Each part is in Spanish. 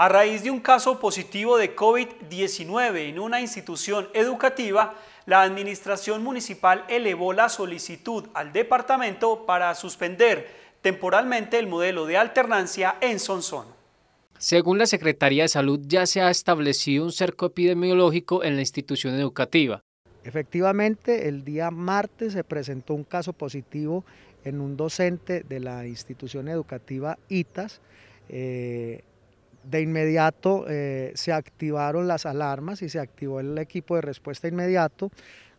A raíz de un caso positivo de COVID-19 en una institución educativa, la Administración Municipal elevó la solicitud al departamento para suspender temporalmente el modelo de alternancia en Sonsón. Según la Secretaría de Salud, ya se ha establecido un cerco epidemiológico en la institución educativa. Efectivamente, el día martes se presentó un caso positivo en un docente de la institución educativa ITAS. Eh, de inmediato eh, se activaron las alarmas y se activó el equipo de respuesta inmediato,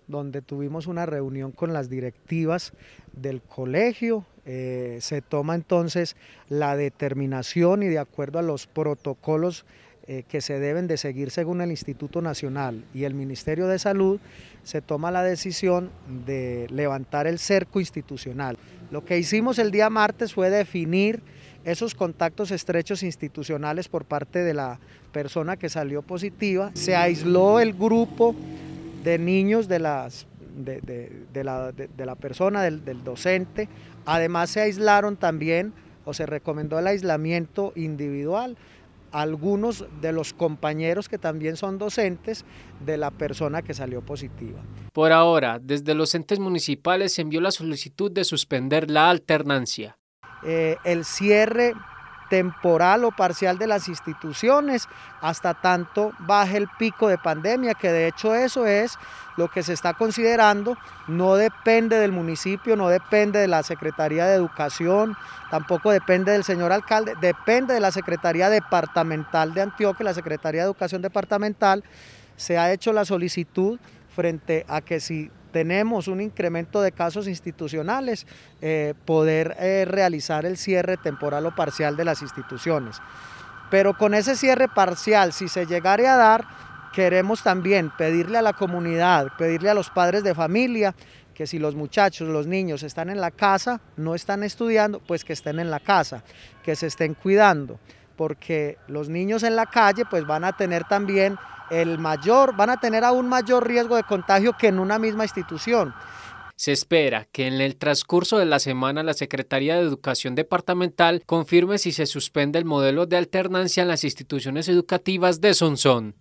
donde tuvimos una reunión con las directivas del colegio. Eh, se toma entonces la determinación y de acuerdo a los protocolos eh, que se deben de seguir según el Instituto Nacional y el Ministerio de Salud, se toma la decisión de levantar el cerco institucional. Lo que hicimos el día martes fue definir esos contactos estrechos institucionales por parte de la persona que salió positiva. Se aisló el grupo de niños de, de, la, persona, del, del docente. Además se aislaron también o se recomendó el aislamiento individual algunos de los compañeros que también son docentes de la persona que salió positiva. Por ahora, desde los entes municipales se envió la solicitud de suspender la alternancia. Eh, el cierre temporal o parcial de las instituciones hasta tanto baje el pico de pandemia, que de hecho eso es lo que se está considerando, no depende del municipio, no depende de la Secretaría de Educación, tampoco depende del señor alcalde, depende de la Secretaría Departamental de Antioquia, la Secretaría de Educación Departamental, se ha hecho la solicitud frente a que si tenemos un incremento de casos institucionales, eh, poder eh, realizar el cierre temporal o parcial de las instituciones. Pero con ese cierre parcial, si se llegare a dar, queremos también pedirle a la comunidad, pedirle a los padres de familia, que si los muchachos, los niños están en la casa, no están estudiando, pues que estén en la casa, que se estén cuidando porque los niños en la calle pues van a tener también el mayor, van a tener aún mayor riesgo de contagio que en una misma institución. Se espera que en el transcurso de la semana la Secretaría de Educación Departamental confirme si se suspende el modelo de alternancia en las instituciones educativas de Sonsón.